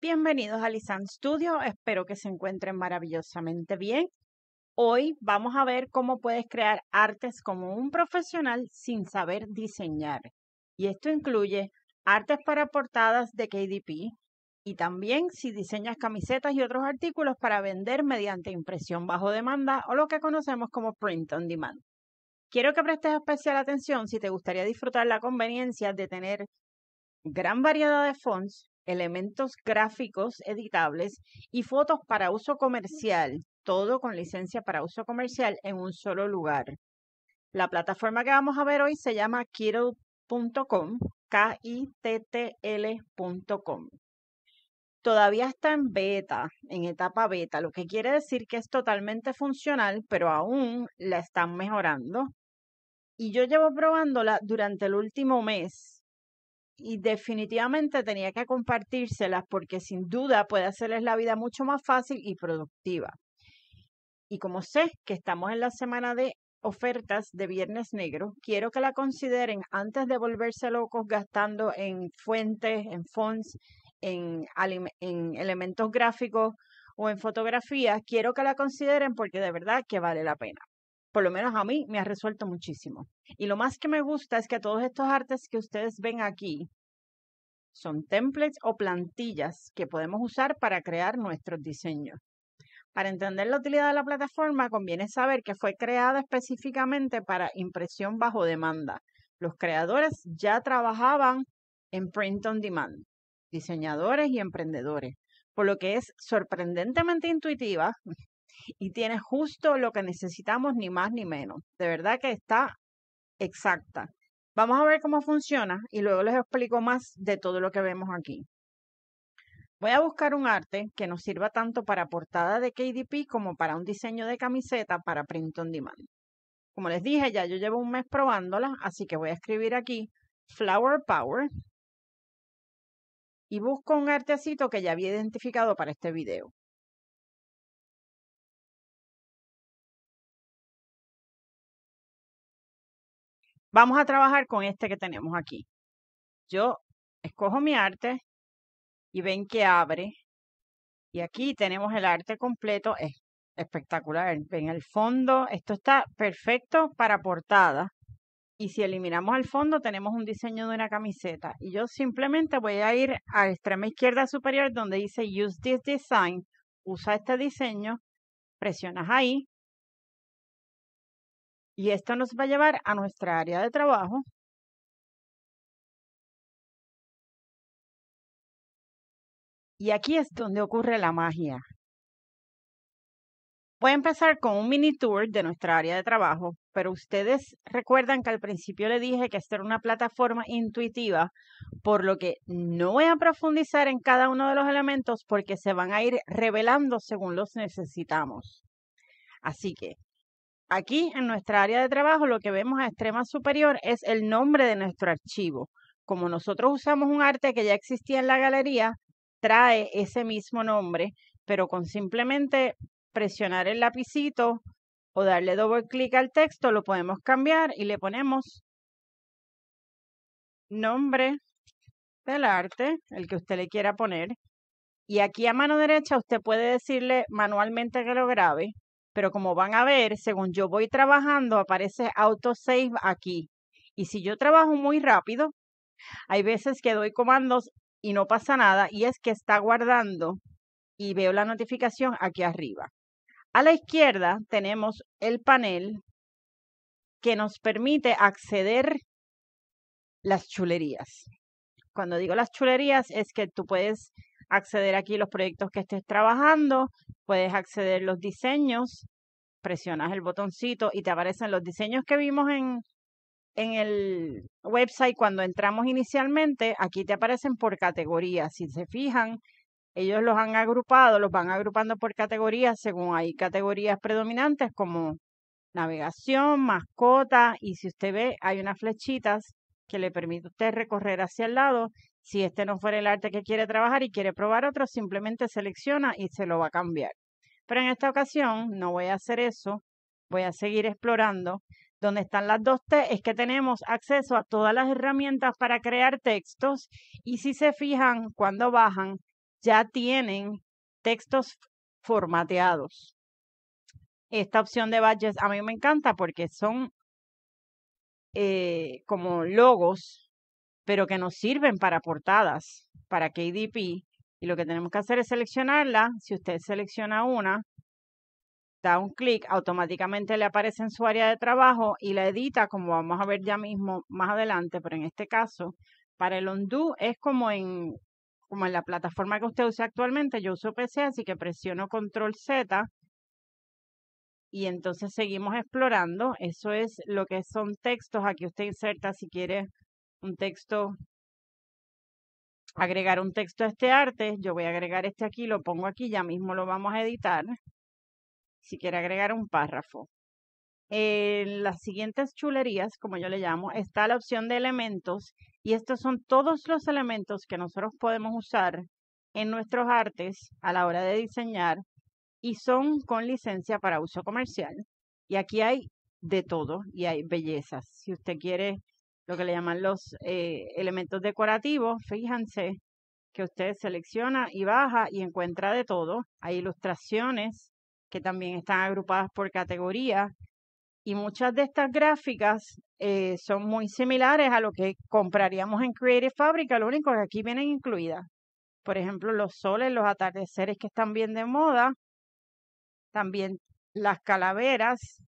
Bienvenidos a Lisan Studio, espero que se encuentren maravillosamente bien. Hoy vamos a ver cómo puedes crear artes como un profesional sin saber diseñar. Y esto incluye artes para portadas de KDP y también si diseñas camisetas y otros artículos para vender mediante impresión bajo demanda o lo que conocemos como print on demand. Quiero que prestes especial atención si te gustaría disfrutar la conveniencia de tener gran variedad de fonts elementos gráficos editables y fotos para uso comercial, todo con licencia para uso comercial en un solo lugar. La plataforma que vamos a ver hoy se llama Kittle.com, k i t t Todavía está en beta, en etapa beta, lo que quiere decir que es totalmente funcional, pero aún la están mejorando. Y yo llevo probándola durante el último mes y definitivamente tenía que compartírselas porque sin duda puede hacerles la vida mucho más fácil y productiva. Y como sé que estamos en la semana de ofertas de Viernes Negro, quiero que la consideren antes de volverse locos gastando en fuentes, en fonts, en, en elementos gráficos o en fotografías. Quiero que la consideren porque de verdad que vale la pena por lo menos a mí, me ha resuelto muchísimo. Y lo más que me gusta es que todos estos artes que ustedes ven aquí son templates o plantillas que podemos usar para crear nuestros diseños. Para entender la utilidad de la plataforma, conviene saber que fue creada específicamente para impresión bajo demanda. Los creadores ya trabajaban en print on demand, diseñadores y emprendedores, por lo que es sorprendentemente intuitiva, y tiene justo lo que necesitamos, ni más ni menos. De verdad que está exacta. Vamos a ver cómo funciona y luego les explico más de todo lo que vemos aquí. Voy a buscar un arte que nos sirva tanto para portada de KDP como para un diseño de camiseta para print on demand. Como les dije, ya yo llevo un mes probándola, así que voy a escribir aquí Flower Power y busco un artecito que ya había identificado para este video. vamos a trabajar con este que tenemos aquí. Yo escojo mi arte y ven que abre. Y aquí tenemos el arte completo. Es espectacular. Ven el fondo. Esto está perfecto para portada. Y si eliminamos el fondo, tenemos un diseño de una camiseta. Y yo simplemente voy a ir a la extrema izquierda superior donde dice Use this design. Usa este diseño. Presionas ahí y esto nos va a llevar a nuestra área de trabajo. Y aquí es donde ocurre la magia. Voy a empezar con un mini tour de nuestra área de trabajo, pero ustedes recuerdan que al principio le dije que esta era una plataforma intuitiva, por lo que no voy a profundizar en cada uno de los elementos porque se van a ir revelando según los necesitamos. Así que Aquí en nuestra área de trabajo lo que vemos a extrema superior es el nombre de nuestro archivo. Como nosotros usamos un arte que ya existía en la galería, trae ese mismo nombre, pero con simplemente presionar el lapicito o darle doble clic al texto lo podemos cambiar y le ponemos nombre del arte, el que usted le quiera poner. Y aquí a mano derecha usted puede decirle manualmente que lo grabe pero como van a ver, según yo voy trabajando, aparece autosave aquí. Y si yo trabajo muy rápido, hay veces que doy comandos y no pasa nada, y es que está guardando y veo la notificación aquí arriba. A la izquierda tenemos el panel que nos permite acceder las chulerías. Cuando digo las chulerías es que tú puedes acceder aquí los proyectos que estés trabajando, puedes acceder los diseños, presionas el botoncito y te aparecen los diseños que vimos en, el website cuando entramos inicialmente. Aquí te aparecen por categorías Si se fijan, ellos los han agrupado, los van agrupando por categorías según hay categorías predominantes como navegación, mascota y si usted ve hay unas flechitas que le permite a usted recorrer hacia el lado si este no fuera el arte que quiere trabajar y quiere probar otro, simplemente selecciona y se lo va a cambiar. Pero en esta ocasión no voy a hacer eso, voy a seguir explorando. Donde están las dos T es que tenemos acceso a todas las herramientas para crear textos y si se fijan cuando bajan ya tienen textos formateados. Esta opción de badges a mí me encanta porque son eh, como logos pero que nos sirven para portadas, para KDP. Y lo que tenemos que hacer es seleccionarla. Si usted selecciona una, da un clic, automáticamente le aparece en su área de trabajo y la edita, como vamos a ver ya mismo más adelante, pero en este caso, para el undo es como en, como en la plataforma que usted usa actualmente. Yo uso PC, así que presiono control Z y entonces seguimos explorando. Eso es lo que son textos. Aquí usted inserta si quiere un texto, agregar un texto a este arte, yo voy a agregar este aquí, lo pongo aquí, ya mismo lo vamos a editar. Si quiere agregar un párrafo. En eh, las siguientes chulerías, como yo le llamo, está la opción de elementos y estos son todos los elementos que nosotros podemos usar en nuestros artes a la hora de diseñar y son con licencia para uso comercial. Y aquí hay de todo y hay bellezas. Si usted quiere lo que le llaman los eh, elementos decorativos, fíjense que usted selecciona y baja y encuentra de todo. Hay ilustraciones que también están agrupadas por categoría y muchas de estas gráficas eh, son muy similares a lo que compraríamos en Creative Fabrica, lo único que aquí vienen incluidas. Por ejemplo, los soles, los atardeceres que están bien de moda, también las calaveras,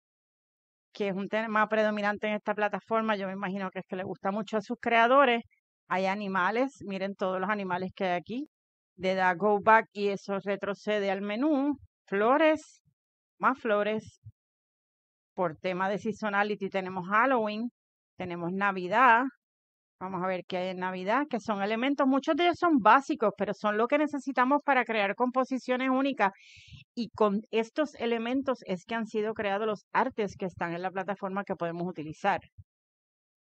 que es un tema predominante en esta plataforma, yo me imagino que es que le gusta mucho a sus creadores. Hay animales, miren todos los animales que hay aquí. De da go back y eso retrocede al menú. Flores, más flores. Por tema de seasonality tenemos Halloween, tenemos Navidad, Vamos a ver qué hay en Navidad, que son elementos, muchos de ellos son básicos, pero son lo que necesitamos para crear composiciones únicas. Y con estos elementos es que han sido creados los artes que están en la plataforma que podemos utilizar.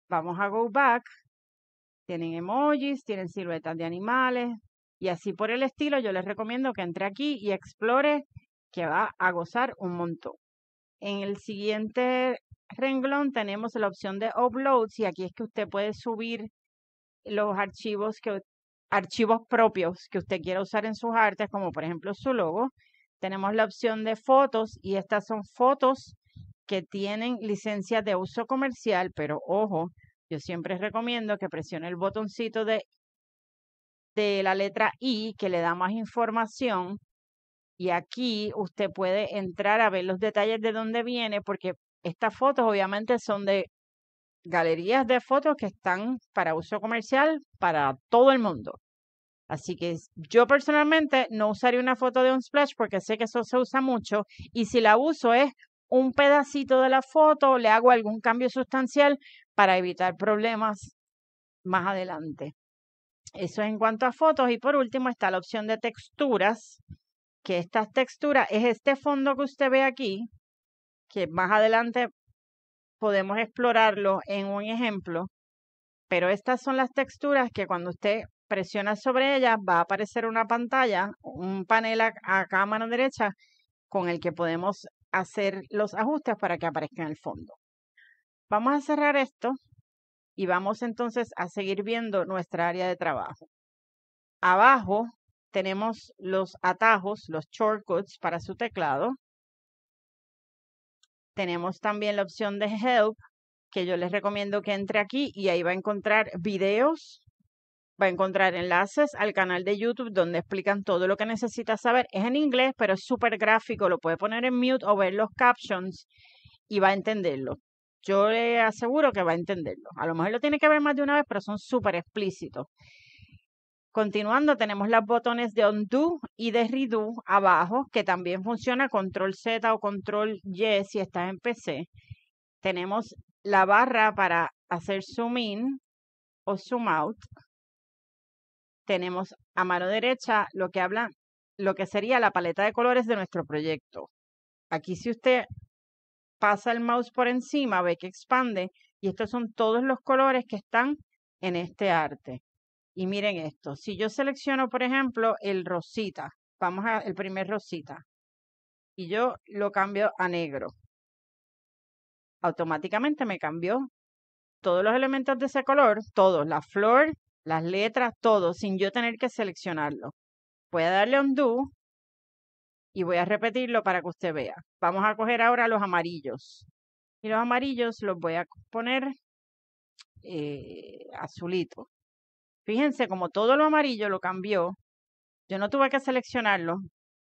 Vamos a Go Back. Tienen emojis, tienen siluetas de animales y así por el estilo. Yo les recomiendo que entre aquí y explore, que va a gozar un montón. En el siguiente renglón tenemos la opción de uploads y aquí es que usted puede subir los archivos que archivos propios que usted quiera usar en sus artes, como por ejemplo su logo. Tenemos la opción de fotos y estas son fotos que tienen licencia de uso comercial, pero ojo, yo siempre recomiendo que presione el botoncito de, de la letra I que le da más información y aquí usted puede entrar a ver los detalles de dónde viene porque estas fotos obviamente son de galerías de fotos que están para uso comercial para todo el mundo. Así que yo personalmente no usaría una foto de un splash porque sé que eso se usa mucho y si la uso es un pedacito de la foto, le hago algún cambio sustancial para evitar problemas más adelante. Eso en cuanto a fotos y por último está la opción de texturas, que estas texturas es este fondo que usted ve aquí, que más adelante podemos explorarlo en un ejemplo, pero estas son las texturas que cuando usted presiona sobre ellas va a aparecer una pantalla, un panel a, acá a mano derecha con el que podemos hacer los ajustes para que aparezca en el fondo. Vamos a cerrar esto y vamos entonces a seguir viendo nuestra área de trabajo. Abajo tenemos los atajos, los shortcuts para su teclado. Tenemos también la opción de Help, que yo les recomiendo que entre aquí y ahí va a encontrar videos, va a encontrar enlaces al canal de YouTube donde explican todo lo que necesita saber. Es en inglés, pero es súper gráfico, lo puede poner en mute o ver los captions y va a entenderlo. Yo le aseguro que va a entenderlo. A lo mejor lo tiene que ver más de una vez, pero son súper explícitos. Continuando, tenemos los botones de undo y de redo abajo, que también funciona control Z o control Y si estás en PC. Tenemos la barra para hacer zoom in o zoom out. Tenemos a mano derecha lo que habla, lo que sería la paleta de colores de nuestro proyecto. Aquí si usted pasa el mouse por encima, ve que expande y estos son todos los colores que están en este arte. Y miren esto, si yo selecciono, por ejemplo, el rosita, vamos a el primer rosita, y yo lo cambio a negro, automáticamente me cambió todos los elementos de ese color, todos, la flor, las letras, todo, sin yo tener que seleccionarlo. Voy a darle undo y voy a repetirlo para que usted vea. Vamos a coger ahora los amarillos. Y los amarillos los voy a poner eh, azulito. Fíjense como todo lo amarillo lo cambió. Yo no tuve que seleccionarlo.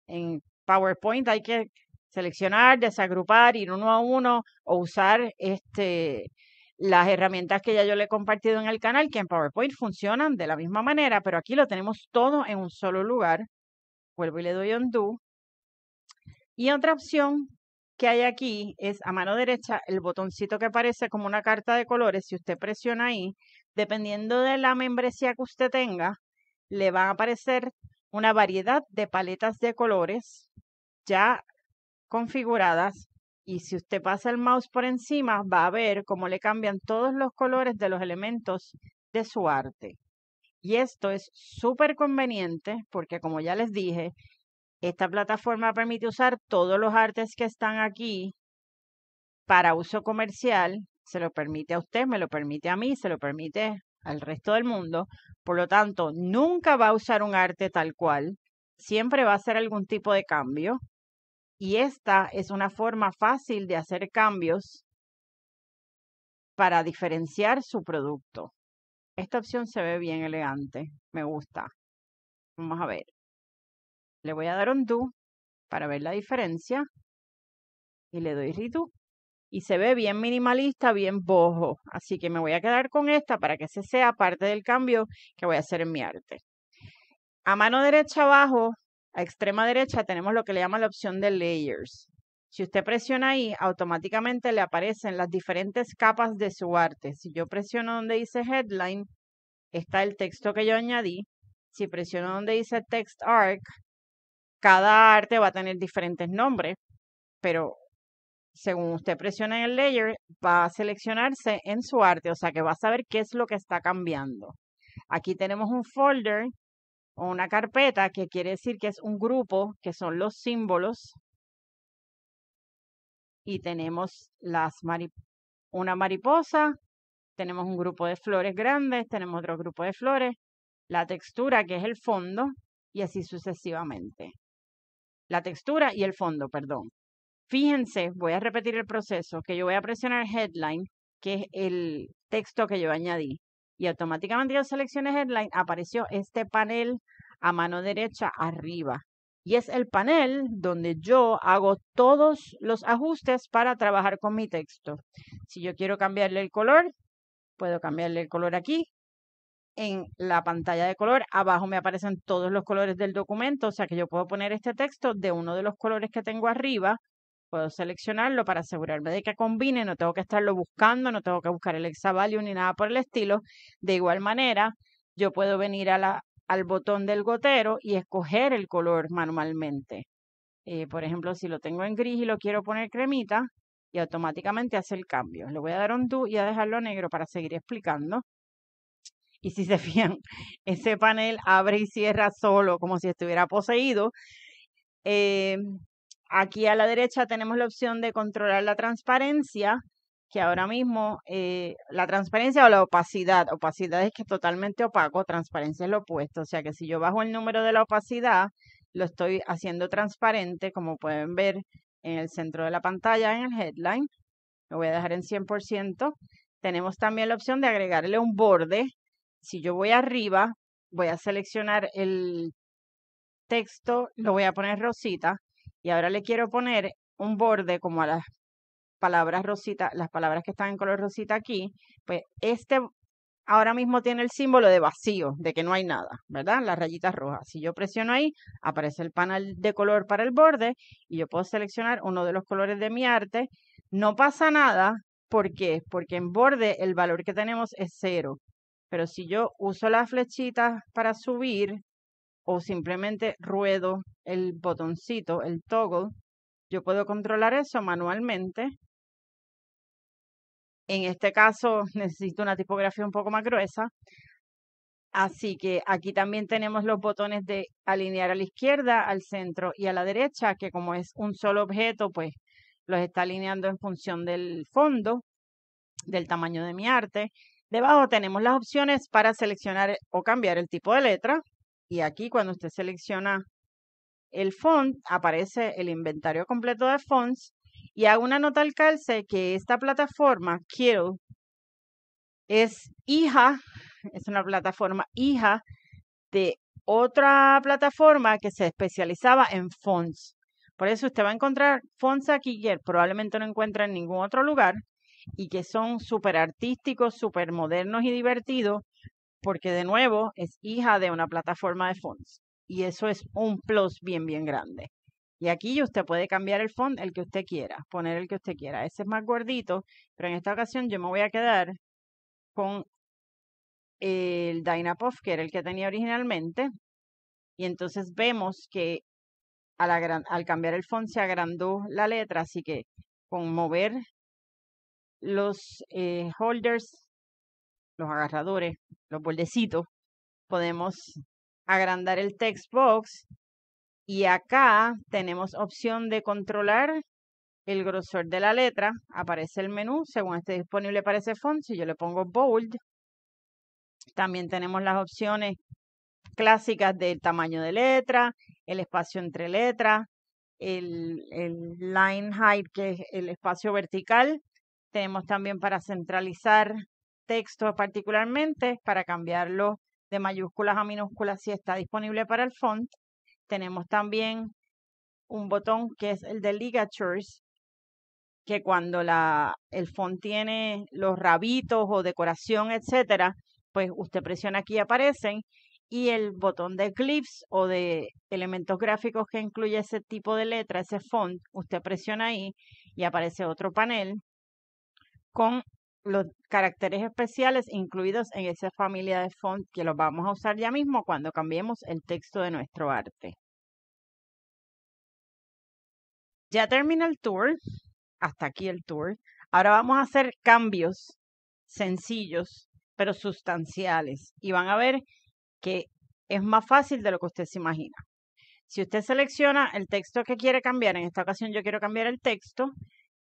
En PowerPoint hay que seleccionar, desagrupar, ir uno a uno o usar este, las herramientas que ya yo le he compartido en el canal, que en PowerPoint funcionan de la misma manera, pero aquí lo tenemos todo en un solo lugar. Vuelvo y le doy undo. Y otra opción que hay aquí es a mano derecha el botoncito que aparece como una carta de colores. Si usted presiona ahí, Dependiendo de la membresía que usted tenga, le van a aparecer una variedad de paletas de colores ya configuradas y si usted pasa el mouse por encima va a ver cómo le cambian todos los colores de los elementos de su arte. Y esto es súper conveniente porque como ya les dije, esta plataforma permite usar todos los artes que están aquí para uso comercial se lo permite a usted, me lo permite a mí, se lo permite al resto del mundo. Por lo tanto, nunca va a usar un arte tal cual, siempre va a hacer algún tipo de cambio. Y esta es una forma fácil de hacer cambios para diferenciar su producto. Esta opción se ve bien elegante, me gusta. Vamos a ver. Le voy a dar un do para ver la diferencia y le doy redo y se ve bien minimalista, bien bojo. Así que me voy a quedar con esta para que ese sea parte del cambio que voy a hacer en mi arte. A mano derecha abajo, a extrema derecha, tenemos lo que le llama la opción de layers. Si usted presiona ahí, automáticamente le aparecen las diferentes capas de su arte. Si yo presiono donde dice headline, está el texto que yo añadí. Si presiono donde dice text arc, cada arte va a tener diferentes nombres, pero según usted presiona en el layer, va a seleccionarse en su arte, o sea que va a saber qué es lo que está cambiando. Aquí tenemos un folder o una carpeta que quiere decir que es un grupo, que son los símbolos. Y tenemos las una mariposa, tenemos un grupo de flores grandes, tenemos otro grupo de flores, la textura que es el fondo y así sucesivamente. La textura y el fondo, perdón. Fíjense, voy a repetir el proceso, que yo voy a presionar headline, que es el texto que yo añadí. Y automáticamente yo seleccioné headline, apareció este panel a mano derecha arriba. Y es el panel donde yo hago todos los ajustes para trabajar con mi texto. Si yo quiero cambiarle el color, puedo cambiarle el color aquí. En la pantalla de color, abajo me aparecen todos los colores del documento, o sea que yo puedo poner este texto de uno de los colores que tengo arriba puedo seleccionarlo para asegurarme de que combine, no tengo que estarlo buscando, no tengo que buscar el hexavalue ni nada por el estilo. De igual manera, yo puedo venir al botón del gotero y escoger el color manualmente. Eh, por ejemplo, si lo tengo en gris y lo quiero poner cremita, y automáticamente hace el cambio. Le voy a dar un do y a dejarlo negro para seguir explicando. Y si se fijan, ese panel abre y cierra solo, como si estuviera poseído. Eh, Aquí a la derecha tenemos la opción de controlar la transparencia, que ahora mismo eh, la transparencia o la opacidad, opacidad es que es totalmente opaco, transparencia es lo opuesto, o sea que si yo bajo el número de la opacidad, lo estoy haciendo transparente, como pueden ver en el centro de la pantalla, en el headline, lo voy a dejar en 100%. Tenemos también la opción de agregarle un borde. Si yo voy arriba, voy a seleccionar el texto, lo voy a poner rosita. Y ahora le quiero poner un borde como a las palabras rositas, las palabras que están en color rosita aquí, pues este ahora mismo tiene el símbolo de vacío, de que no hay nada, ¿verdad? Las rayitas rojas. Si yo presiono ahí, aparece el panel de color para el borde y yo puedo seleccionar uno de los colores de mi arte. No pasa nada, ¿por qué? Porque en borde el valor que tenemos es cero. Pero si yo uso las flechitas para subir, o simplemente ruedo el botoncito, el toggle, yo puedo controlar eso manualmente. En este caso necesito una tipografía un poco más gruesa. Así que aquí también tenemos los botones de alinear a la izquierda, al centro y a la derecha, que como es un solo objeto, pues los está alineando en función del fondo, del tamaño de mi arte. Debajo tenemos las opciones para seleccionar o cambiar el tipo de letra, y aquí cuando usted selecciona el font, aparece el inventario completo de fonts y hago una nota al calce que esta plataforma, Quiero, es hija, es una plataforma hija de otra plataforma que se especializaba en fonts. Por eso usted va a encontrar fonts aquí que probablemente no encuentra en ningún otro lugar y que son súper artísticos, súper modernos y divertidos porque de nuevo es hija de una plataforma de fonts y eso es un plus bien, bien grande. Y aquí usted puede cambiar el font el que usted quiera, poner el que usted quiera. Ese es más gordito, pero en esta ocasión yo me voy a quedar con el Dynapof, que era el que tenía originalmente. Y entonces vemos que al, cambiar el font se agrandó la letra, así que con mover los eh, holders los agarradores, los bordecitos, podemos agrandar el text box y acá tenemos opción de controlar el grosor de la letra. Aparece el menú según esté disponible para ese font. Si yo le pongo bold, también tenemos las opciones clásicas del tamaño de letra, el espacio entre letras, el, el line height, que es el espacio vertical. Tenemos también para centralizar texto particularmente para cambiarlo de mayúsculas a minúsculas si está disponible para el font. Tenemos también un botón que es el de ligatures, que cuando el font tiene los rabitos o decoración, etcétera, pues usted presiona aquí y aparecen. Y el botón de clips o de elementos gráficos que incluye ese tipo de letra, ese font, usted presiona ahí y aparece otro panel con los caracteres especiales incluidos en esa familia de font que los vamos a usar ya mismo cuando cambiemos el texto de nuestro arte. Ya termina el tour, hasta aquí el tour. Ahora vamos a hacer cambios sencillos, pero sustanciales, y van a ver que es más fácil de lo que usted se imagina. Si usted selecciona el texto que quiere cambiar, en esta ocasión yo quiero cambiar el texto,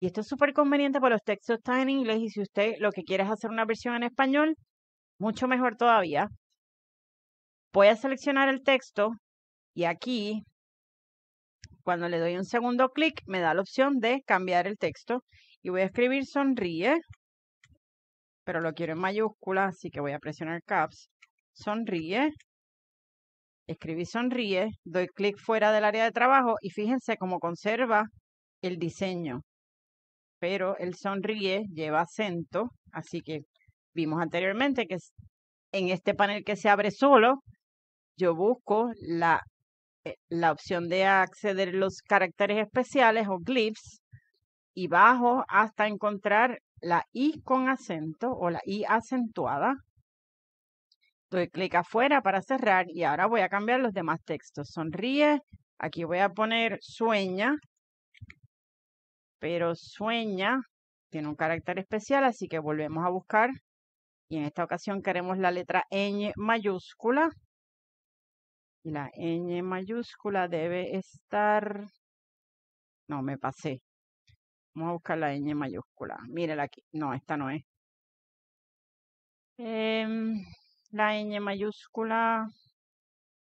y esto es súper conveniente para pues los textos están en inglés y si usted lo que quiere es hacer una versión en español, mucho mejor todavía. Voy a seleccionar el texto y aquí, cuando le doy un segundo clic, me da la opción de cambiar el texto y voy a escribir sonríe, pero lo quiero en mayúscula, así que voy a presionar caps. Sonríe. Escribí sonríe, doy clic fuera del área de trabajo y fíjense cómo conserva el diseño pero el sonríe lleva acento, así que vimos anteriormente que en este panel que se abre solo, yo busco la, eh, opción de acceder a los caracteres especiales o glyphs y bajo hasta encontrar la I con acento o la I acentuada. Doy clic afuera para cerrar y ahora voy a cambiar los demás textos. Sonríe, aquí voy a poner sueña, pero sueña tiene un carácter especial, así que volvemos a buscar. Y en esta ocasión queremos la letra n mayúscula. Y la n mayúscula debe estar... No, me pasé. Vamos a buscar la n mayúscula. Mírala aquí. No, esta no es. Em, la n mayúscula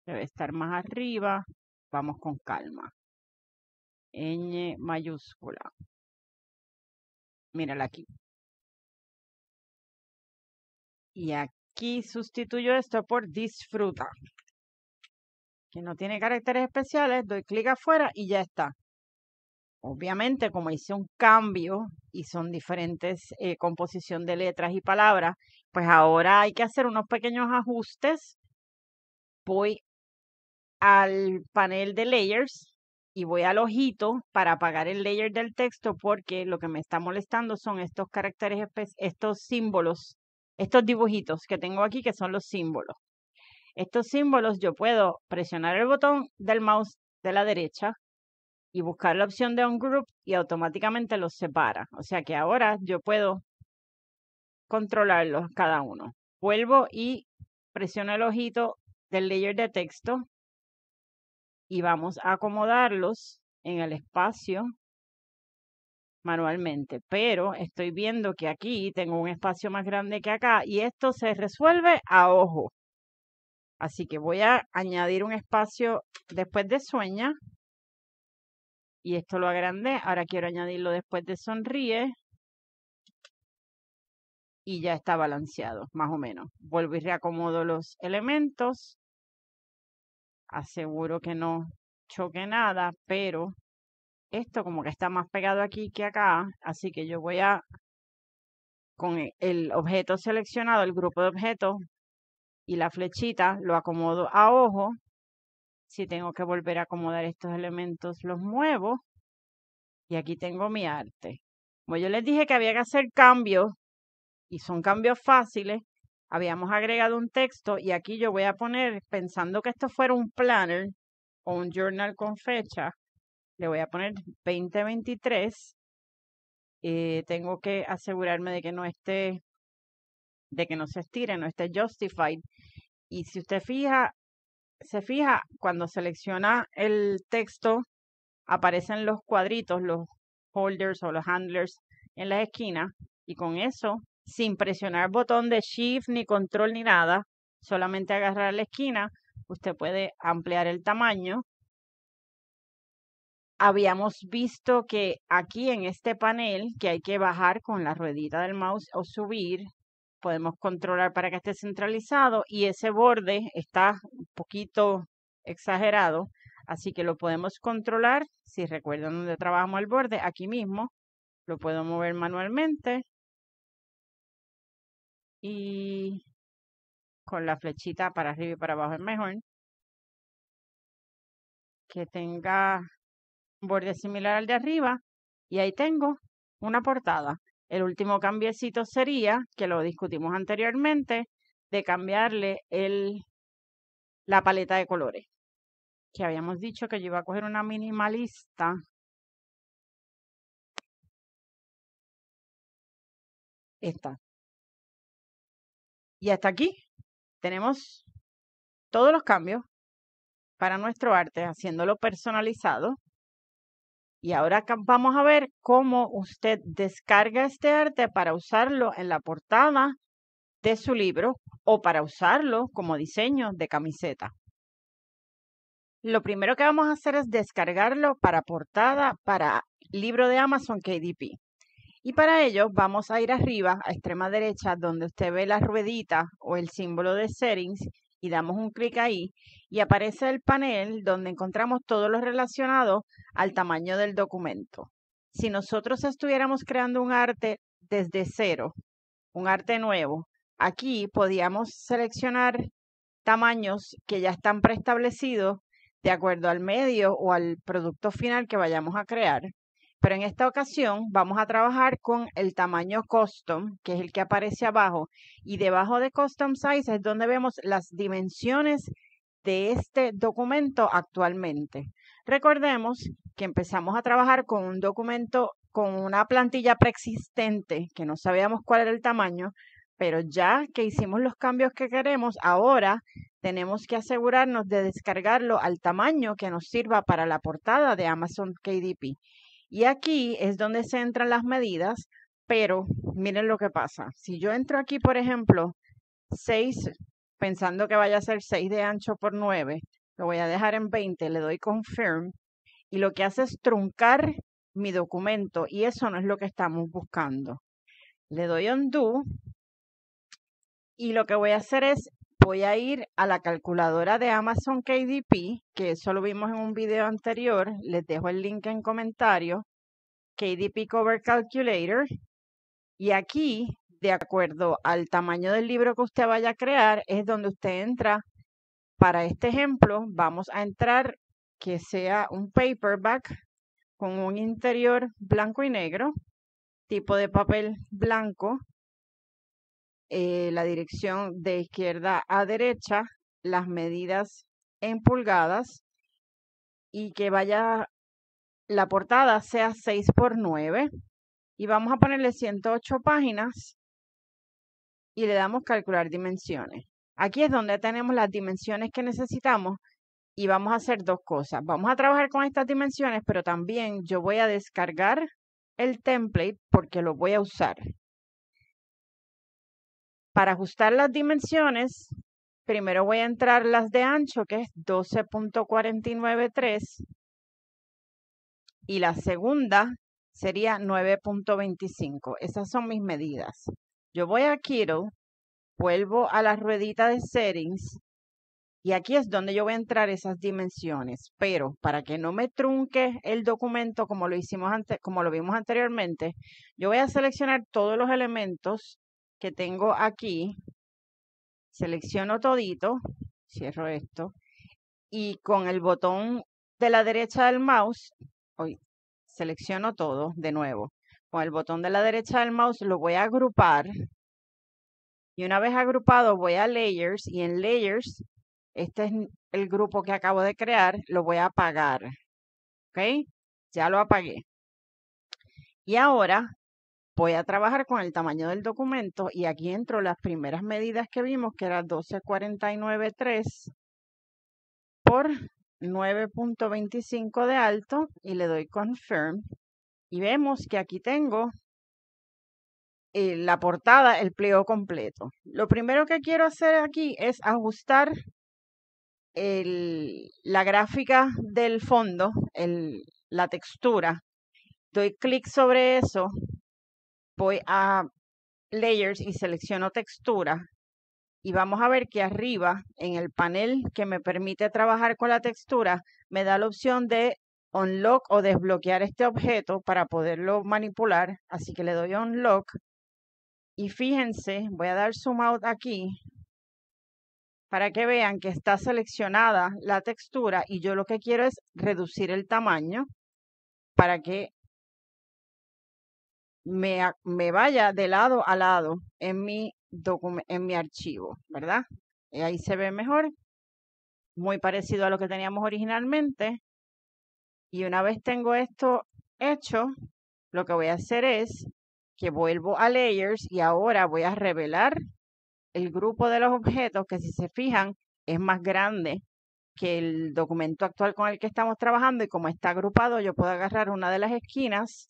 debe estar más arriba. Vamos con calma ñ mayúscula. Mírala aquí. Y aquí sustituyo esto por disfruta. Que no tiene caracteres especiales, doy clic afuera y ya está. Obviamente, como hice un cambio y son diferentes eh, composición de letras y palabras, pues ahora hay que hacer unos pequeños ajustes. Voy al panel de layers y voy al ojito para apagar el layer del texto porque lo que me está molestando son estos caracteres, estos símbolos, estos dibujitos que tengo aquí que son los símbolos. Estos símbolos yo puedo presionar el botón del mouse de la derecha y buscar la opción de group y automáticamente los separa. O sea que ahora yo puedo controlarlos cada uno. Vuelvo y presiono el ojito del layer de texto y vamos a acomodarlos en el espacio manualmente, pero estoy viendo que aquí tengo un espacio más grande que acá y esto se resuelve a ojo. Así que voy a añadir un espacio después de sueña y esto lo agrandé. Ahora quiero añadirlo después de sonríe y ya está balanceado, más o menos. Vuelvo y reacomodo los elementos aseguro que no choque nada, pero esto como que está más pegado aquí que acá, así que yo voy a, con e, el objeto seleccionado, el grupo de objetos y la flechita, lo acomodo a ojo. Si tengo que volver a acomodar estos elementos, los muevo. Y aquí tengo mi arte. Como yo les dije que había que hacer cambios, y son cambios fáciles, habíamos agregado un texto y aquí yo voy a poner, pensando que esto fuera un planner o un journal con fecha, le voy a poner 2023. Eh, tengo que asegurarme de que no esté, de que no se estire, no esté justified. Y si usted fija, se fija, cuando selecciona el texto, aparecen los cuadritos, los holders o los handlers en las esquinas y con eso sin presionar botón de shift ni control ni nada, solamente agarrar la esquina, usted puede ampliar el tamaño. Habíamos visto que aquí en este panel que hay que bajar con la ruedita del mouse o subir, podemos controlar para que esté centralizado y ese borde está un poquito exagerado, así que lo podemos controlar. Si recuerdan dónde trabajamos el borde, aquí mismo lo puedo mover manualmente y con la flechita para arriba y para abajo es mejor. Que tenga un borde similar al de arriba. Y ahí tengo una portada. El último cambiecito sería, que lo discutimos anteriormente, de cambiarle el, la paleta de colores. Que habíamos dicho que yo iba a coger una minimalista esta. Y hasta aquí tenemos todos los cambios para nuestro arte, haciéndolo personalizado. Y ahora vamos a ver cómo usted descarga este arte para usarlo en la portada de su libro o para usarlo como diseño de camiseta. Lo primero que vamos a hacer es descargarlo para portada para libro de Amazon KDP. Y para ello vamos a ir arriba, a extrema derecha, donde usted ve la ruedita o el símbolo de settings y damos un clic ahí y aparece el panel donde encontramos todo lo relacionado al tamaño del documento. Si nosotros estuviéramos creando un arte desde cero, un arte nuevo, aquí podíamos seleccionar tamaños que ya están preestablecidos de acuerdo al medio o al producto final que vayamos a crear pero en esta ocasión vamos a trabajar con el tamaño custom, que es el que aparece abajo, y debajo de custom size es donde vemos las dimensiones de este documento actualmente. Recordemos que empezamos a trabajar con un documento con una plantilla preexistente, que no sabíamos cuál era el tamaño, pero ya que hicimos los cambios que queremos, ahora tenemos que asegurarnos de descargarlo al tamaño que nos sirva para la portada de Amazon KDP. Y aquí es donde se entran las medidas, pero miren lo que pasa. Si yo entro aquí, por ejemplo, 6, pensando que vaya a ser 6 de ancho por 9, lo voy a dejar en 20, le doy confirm y lo que hace es truncar mi documento y eso no es lo que estamos buscando. Le doy undo y lo que voy a hacer es voy a ir a la calculadora de Amazon KDP, que eso lo vimos en un video anterior, les dejo el link en comentario, KDP Cover Calculator, y aquí, de acuerdo al tamaño del libro que usted vaya a crear, es donde usted entra. Para este ejemplo, vamos a entrar que sea un paperback con un interior blanco y negro, tipo de papel blanco, eh, la dirección de izquierda a derecha, las medidas en pulgadas y que vaya la portada sea 6 por 9 y vamos a ponerle 108 páginas y le damos calcular dimensiones. Aquí es donde tenemos las dimensiones que necesitamos y vamos a hacer dos cosas. Vamos a trabajar con estas dimensiones, pero también yo voy a descargar el template porque lo voy a usar. Para ajustar las dimensiones, primero voy a entrar las de ancho, que es 12.493, y la segunda sería 9.25. Esas son mis medidas. Yo voy a Kiro, vuelvo a la ruedita de settings, y aquí es donde yo voy a entrar esas dimensiones, pero para que no me trunque el documento como lo hicimos antes, como lo vimos anteriormente, yo voy a seleccionar todos los elementos que tengo aquí, selecciono todito, cierro esto, y con el botón de la derecha del mouse, hoy selecciono todo de nuevo. Con el botón de la derecha del mouse lo voy a agrupar. Y una vez agrupado voy a Layers y en Layers, este es el grupo que acabo de crear, lo voy a apagar. ¿Ok? Ya lo apagué. Y ahora voy a trabajar con el tamaño del documento y aquí entro las primeras medidas que vimos, que era 1249.3 por 9.25 de alto y le doy confirm. Y vemos que aquí tengo eh, la portada, el pliego completo. Lo primero que quiero hacer aquí es ajustar el, la gráfica del fondo, la textura. Doy clic sobre eso voy a layers y selecciono textura y vamos a ver que arriba en el panel que me permite trabajar con la textura me da la opción de unlock o desbloquear este objeto para poderlo manipular. Así que le doy unlock y fíjense, voy a dar zoom out aquí para que vean que está seleccionada la textura y yo lo que quiero es reducir el tamaño para que me, vaya de lado a lado en mi, en mi archivo, ¿verdad? Y eh, ahí se ve mejor, muy parecido a lo que teníamos originalmente. Y una vez tengo esto hecho, lo que voy a hacer es que vuelvo a Layers y ahora voy a revelar el grupo de los objetos que si se fijan es más grande que el documento actual con el que estamos trabajando y como está agrupado yo puedo agarrar una de las esquinas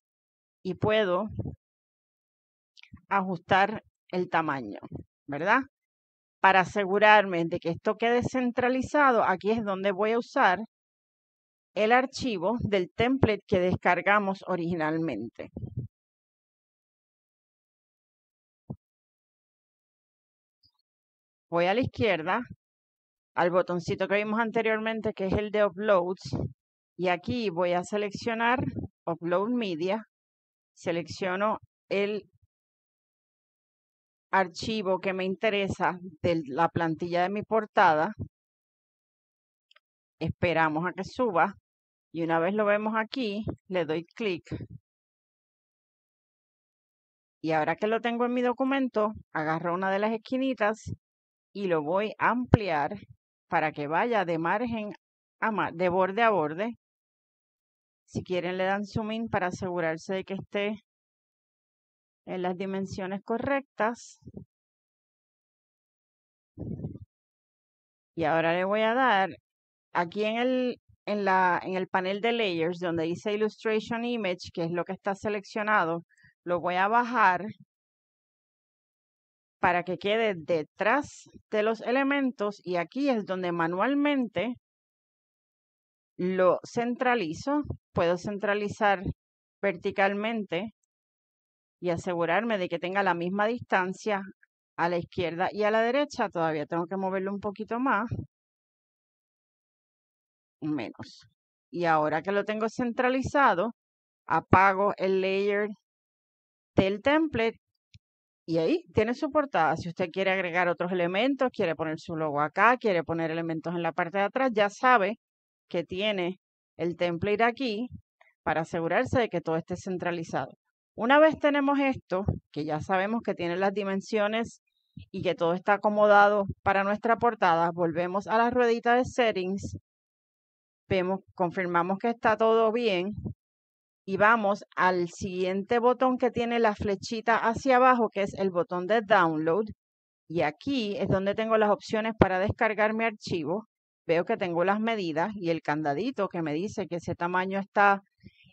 y puedo ajustar el tamaño, ¿verdad? Para asegurarme de que esto quede centralizado, aquí es donde voy a usar el archivo del template que descargamos originalmente. Voy a la izquierda, al botoncito que vimos anteriormente, que es el de Uploads, y aquí voy a seleccionar Upload Media, selecciono el archivo que me interesa de la plantilla de mi portada. Esperamos a que suba y una vez lo vemos aquí, le doy clic. Y ahora que lo tengo en mi documento, agarro una de las esquinitas y lo voy a ampliar para que vaya de margen a de borde a borde si quieren le dan zoom in para asegurarse de que esté en las dimensiones correctas. Y ahora le voy a dar aquí en el, la, en el panel de layers donde dice Illustration Image, que es lo que está seleccionado, lo voy a bajar para que quede detrás de los elementos y aquí es donde manualmente lo centralizo, puedo centralizar verticalmente y asegurarme de que tenga la misma distancia a la izquierda y a la derecha. Todavía tengo que moverlo un poquito más, menos. Y ahora que lo tengo centralizado, apago el layer del template y ahí tiene su portada. Si usted quiere agregar otros elementos, quiere poner su logo acá, quiere poner elementos en la parte de atrás, ya sabe que tiene el template aquí para asegurarse de que todo esté centralizado. Una vez tenemos esto, que ya sabemos que tiene las dimensiones y que todo está acomodado para nuestra portada, volvemos a la ruedita de settings, vemos, confirmamos que está todo bien y vamos al siguiente botón que tiene la flechita hacia abajo, que es el botón de download. Y aquí es donde tengo las opciones para descargar mi archivo veo que tengo las medidas y el candadito que me dice que ese tamaño está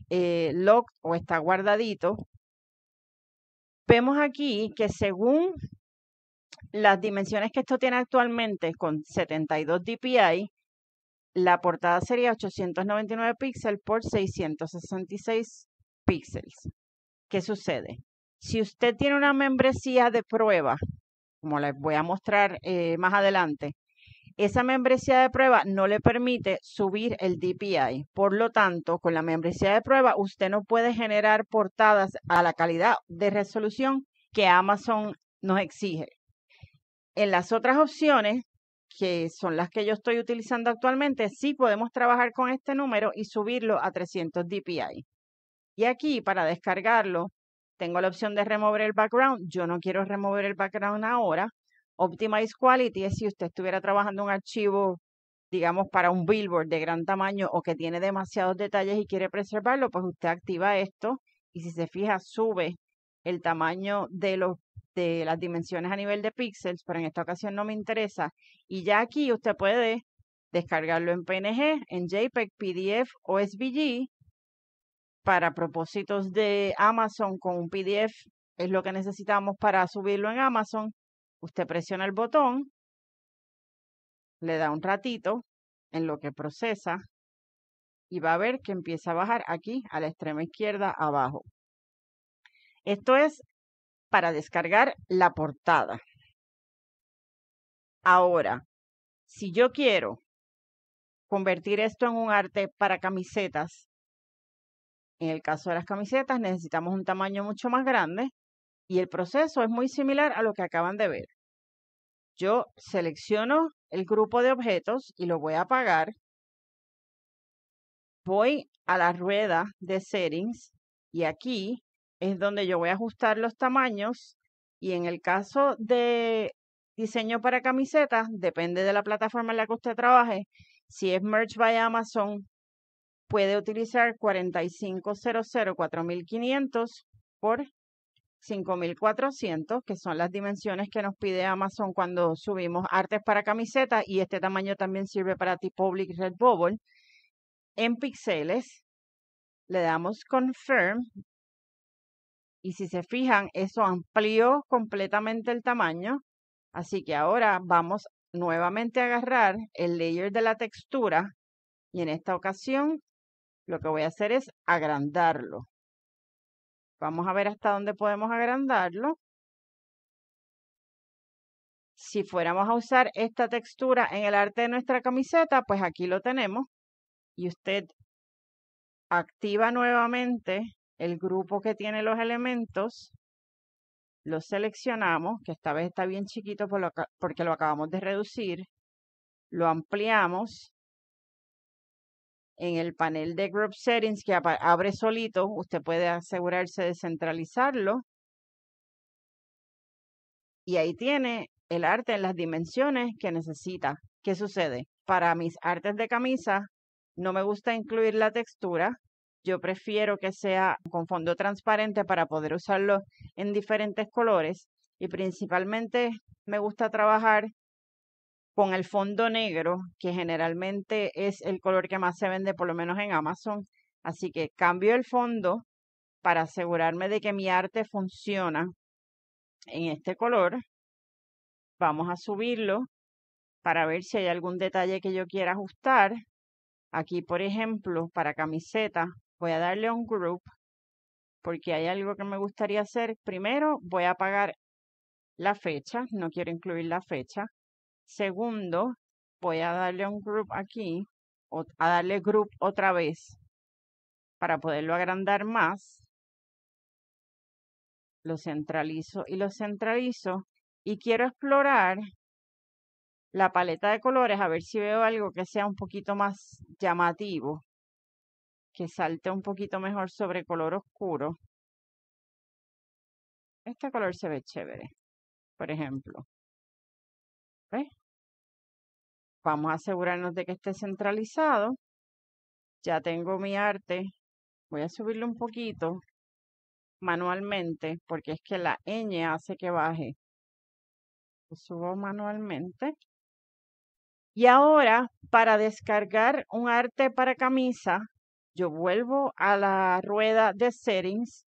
eh, locked o está guardadito. Vemos aquí que según las dimensiones que esto tiene actualmente con 72 dpi, la portada sería 899 píxeles por 666 píxeles. ¿Qué sucede? Si usted tiene una membresía de prueba, como les voy a mostrar eh, más adelante, esa membresía de prueba no le permite subir el DPI. Por lo tanto, con la membresía de prueba, usted no puede generar portadas a la calidad de resolución que Amazon nos exige. En las otras opciones, que son las que yo estoy utilizando actualmente, sí podemos trabajar con este número y subirlo a 300 DPI. Y aquí, para descargarlo, tengo la opción de remover el background. Yo no quiero remover el background ahora. Optimize quality es si usted estuviera trabajando un archivo, digamos, para un billboard de gran tamaño o que tiene demasiados detalles y quiere preservarlo, pues usted activa esto y si se fija, sube el tamaño de los de las dimensiones a nivel de píxeles, pero en esta ocasión no me interesa. Y ya aquí usted puede descargarlo en PNG, en JPEG, PDF o SVG. Para propósitos de Amazon con un PDF es lo que necesitamos para subirlo en Amazon. Usted presiona el botón, le da un ratito en lo que procesa y va a ver que empieza a bajar aquí a la extrema izquierda abajo. Esto es para descargar la portada. Ahora, si yo quiero convertir esto en un arte para camisetas, en el caso de las camisetas necesitamos un tamaño mucho más grande, y el proceso es muy similar a lo que acaban de ver. Yo selecciono el grupo de objetos y lo voy a apagar. Voy a la rueda de settings y aquí es donde yo voy a ajustar los tamaños y en el caso de diseño para camisetas, depende de la plataforma en la que usted trabaje. Si es Merch by Amazon, puede utilizar mil por 5400, que son las dimensiones que nos pide Amazon cuando subimos artes para camiseta y este tamaño también sirve para ti public bubble En píxeles le damos confirm y si se fijan, eso amplió completamente el tamaño, así que ahora vamos nuevamente a agarrar el layer de la textura y en esta ocasión lo que voy a hacer es agrandarlo. Vamos a ver hasta dónde podemos agrandarlo. Si fuéramos a usar esta textura en el arte de nuestra camiseta, pues aquí lo tenemos. Y usted activa nuevamente el grupo que tiene los elementos. Lo seleccionamos, que esta vez está bien chiquito porque lo acabamos de reducir. Lo ampliamos en el panel de Group Settings que abre solito, usted puede asegurarse de centralizarlo. Y ahí tiene el arte en las dimensiones que necesita. ¿Qué sucede? Para mis artes de camisa no me gusta incluir la textura. Yo prefiero que sea con fondo transparente para poder usarlo en diferentes colores y principalmente me gusta trabajar con el fondo negro, que generalmente es el color que más se vende, por lo menos en Amazon. Así que cambio el fondo para asegurarme de que mi arte funciona en este color. Vamos a subirlo para ver si hay algún detalle que yo quiera ajustar. Aquí, por ejemplo, para camiseta, voy a darle un group porque hay algo que me gustaría hacer. Primero, voy a apagar la fecha, no quiero incluir la fecha. Segundo, voy a darle un group aquí, o a darle group otra vez para poderlo agrandar más. Lo centralizo y lo centralizo. Y quiero explorar la paleta de colores a ver si veo algo que sea un poquito más llamativo, que salte un poquito mejor sobre color oscuro. Este color se ve chévere, por ejemplo. ¿Ves? Vamos a asegurarnos de que esté centralizado. Ya tengo mi arte. Voy a subirlo un poquito manualmente porque es que la ñ hace que baje. Lo subo manualmente. Y ahora, para descargar un arte para camisa, yo vuelvo a la rueda de settings,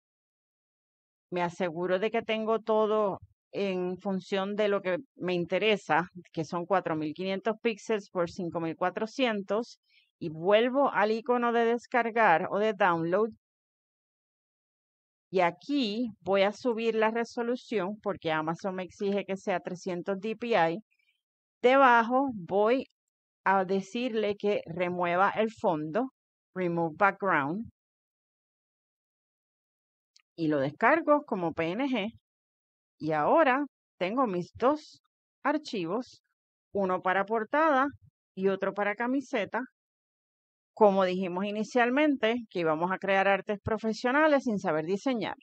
me aseguro de que tengo todo en función de lo que me interesa, que son 4500 píxeles por 5400, y vuelvo al icono de descargar o de download. Y aquí voy a subir la resolución porque Amazon me exige que sea 300 dpi. Debajo voy a decirle que remueva el fondo, remove background, y lo descargo como PNG y ahora tengo mis dos archivos, uno para portada y otro para camiseta. Como dijimos inicialmente, que íbamos a crear artes profesionales sin saber diseñar.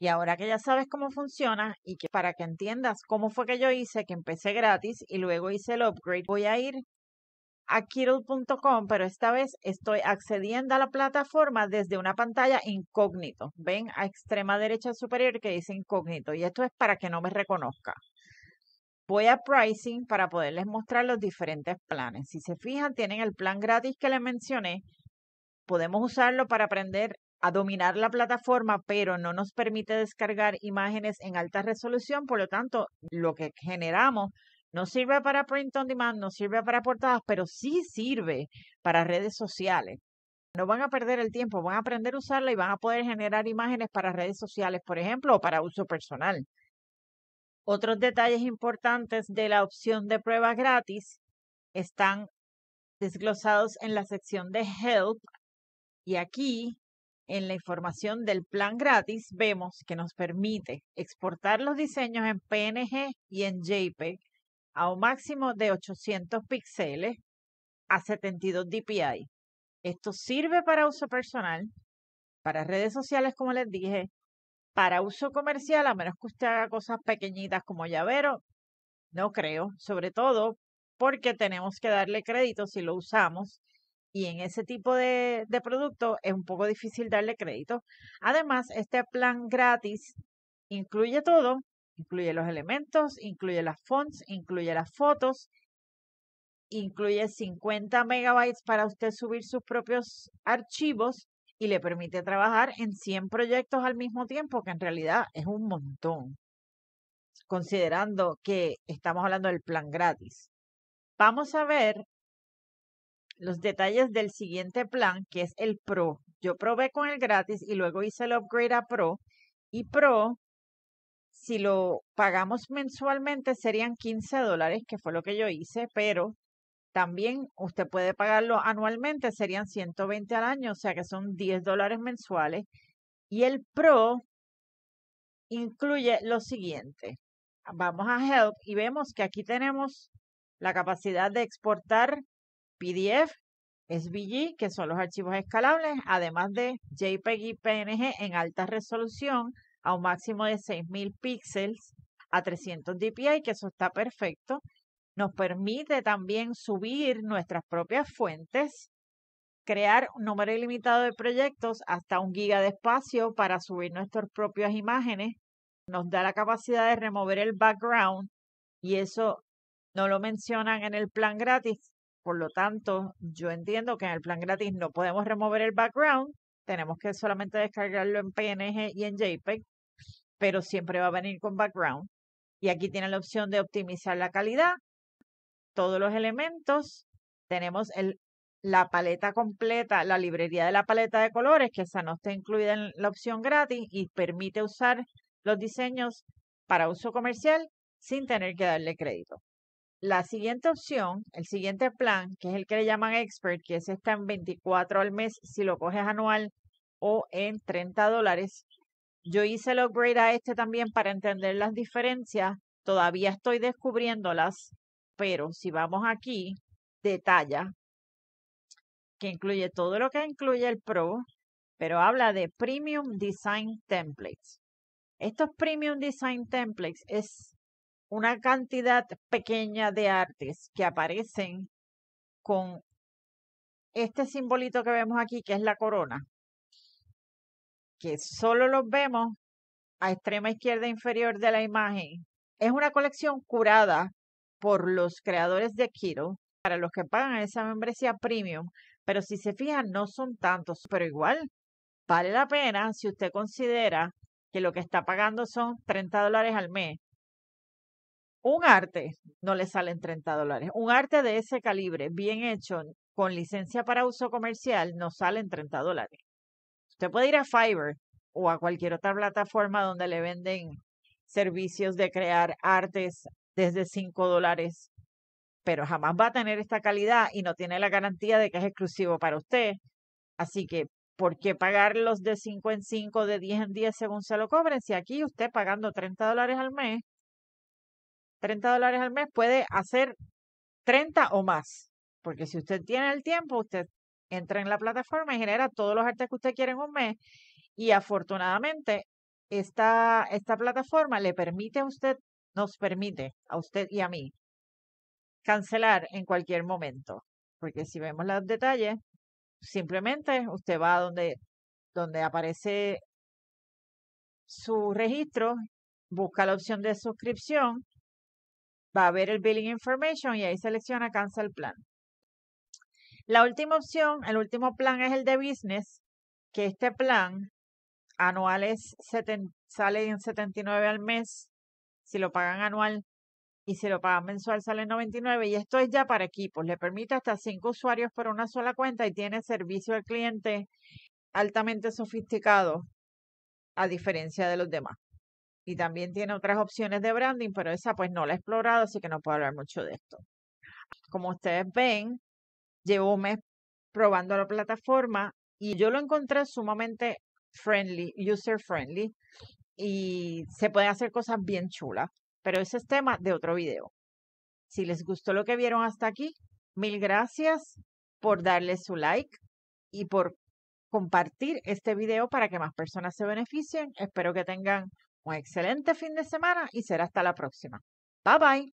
Y ahora que ya sabes cómo funciona y que para que entiendas cómo fue que yo hice, que empecé gratis y luego hice el upgrade, voy a ir a Kittle.com, pero esta vez estoy accediendo a la plataforma desde una pantalla incógnito. Ven a extrema derecha superior que dice incógnito y esto es para que no me reconozca. Voy a pricing para poderles mostrar los diferentes planes. Si se fijan, tienen el plan gratis que les mencioné. Podemos usarlo para aprender a dominar la plataforma, pero no nos permite descargar imágenes en alta resolución. Por lo tanto, lo que generamos no sirve para print on demand, no sirve para portadas, pero sí sirve para redes sociales. No van a perder el tiempo, van a aprender a usarla y van a poder generar imágenes para redes sociales, por ejemplo, o para uso personal. Otros detalles importantes de la opción de prueba gratis están desglosados en la sección de Help y aquí en la información del plan gratis vemos que nos permite exportar los diseños en PNG y en JPEG, a un máximo de 800 píxeles a 72 dpi. Esto sirve para uso personal, para redes sociales, como les dije, para uso comercial, a menos que usted haga cosas pequeñitas como llavero, no creo, sobre todo porque tenemos que darle crédito si lo usamos y en ese tipo de, de producto es un poco difícil darle crédito. Además, este plan gratis incluye todo Incluye los elementos, incluye las fonts, incluye las fotos, incluye 50 megabytes para usted subir sus propios archivos y le permite trabajar en 100 proyectos al mismo tiempo, que en realidad es un montón, considerando que estamos hablando del plan gratis. Vamos a ver los detalles del siguiente plan, que es el Pro. Yo probé con el gratis y luego hice el upgrade a Pro. Y Pro si lo pagamos mensualmente serían 15 dólares, que fue lo que yo hice, pero también usted puede pagarlo anualmente, serían 120 al año, o sea que son 10 dólares mensuales. Y el Pro incluye lo siguiente. Vamos a Help y vemos que aquí tenemos la capacidad de exportar PDF, SVG, que son los archivos escalables, además de JPEG y PNG en alta resolución a un máximo de 6000 píxeles a 300 dpi, que eso está perfecto. Nos permite también subir nuestras propias fuentes, crear un número ilimitado de proyectos hasta un giga de espacio para subir nuestras propias imágenes. Nos da la capacidad de remover el background y eso no lo mencionan en el plan gratis. Por lo tanto, yo entiendo que en el plan gratis no podemos remover el background, tenemos que solamente descargarlo en PNG y en JPEG, pero siempre va a venir con background. Y aquí tiene la opción de optimizar la calidad, todos los elementos, tenemos la paleta completa, la librería de la paleta de colores, que esa no está incluida en la opción gratis y permite usar los diseños para uso comercial sin tener que darle crédito. La siguiente opción, el siguiente plan, que es el que le llaman expert, que es está en 24 al mes si lo coges anual o en 30 dólares. Yo hice el upgrade a este también para entender las diferencias. Todavía estoy descubriéndolas, pero si vamos aquí, detalla, que incluye todo lo que incluye el Pro, pero habla de Premium Design Templates. Estos Premium Design Templates es una cantidad pequeña de artes que aparecen con este simbolito que vemos aquí, que es la corona, que solo los vemos a extrema izquierda e inferior de la imagen. Es una colección curada por los creadores de Kiro para los que pagan esa membresía premium, pero si se fijan no son tantos, pero igual vale la pena si usted considera que lo que está pagando son 30 dólares al mes un arte no le salen 30 dólares. Un arte de ese calibre, bien hecho, con licencia para uso comercial, no salen 30 dólares. Usted puede ir a Fiverr o a cualquier otra plataforma donde le venden servicios de crear artes desde 5 dólares, pero jamás va a tener esta calidad y no tiene la garantía de que es exclusivo para usted. Así que, ¿por qué pagarlos de 5 en 5, de 10 en 10 según se lo cobren? Si aquí usted pagando 30 dólares al mes, 30 dólares al mes, puede hacer 30 o más. Porque si usted tiene el tiempo, usted entra en la plataforma y genera todos los artes que usted quiere en un mes. Y afortunadamente, esta, esta plataforma le permite a usted, nos permite a usted y a mí cancelar en cualquier momento. Porque si vemos los detalles, simplemente usted va a donde, donde aparece su registro, busca la opción de suscripción va a ver el Billing Information y ahí selecciona Cancel Plan. La última opción, el último plan es el de Business, que este plan anual es sale en 79 al mes, si lo pagan anual y si lo pagan mensual sale en 99 y esto es ya para equipos, le permite hasta cinco usuarios por una sola cuenta y tiene servicio al cliente altamente sofisticado a diferencia de los demás y también tiene otras opciones de branding, pero esa pues no la he explorado, así que no puedo hablar mucho de esto. Como ustedes ven, llevo un mes probando la plataforma y yo lo encontré sumamente friendly, user friendly y se pueden hacer cosas bien chulas, pero ese es tema de otro video. Si les gustó lo que vieron hasta aquí, mil gracias por darle su like y por compartir este video para que más personas se beneficien. Espero que tengan un excelente fin de semana y será hasta la próxima. Bye bye.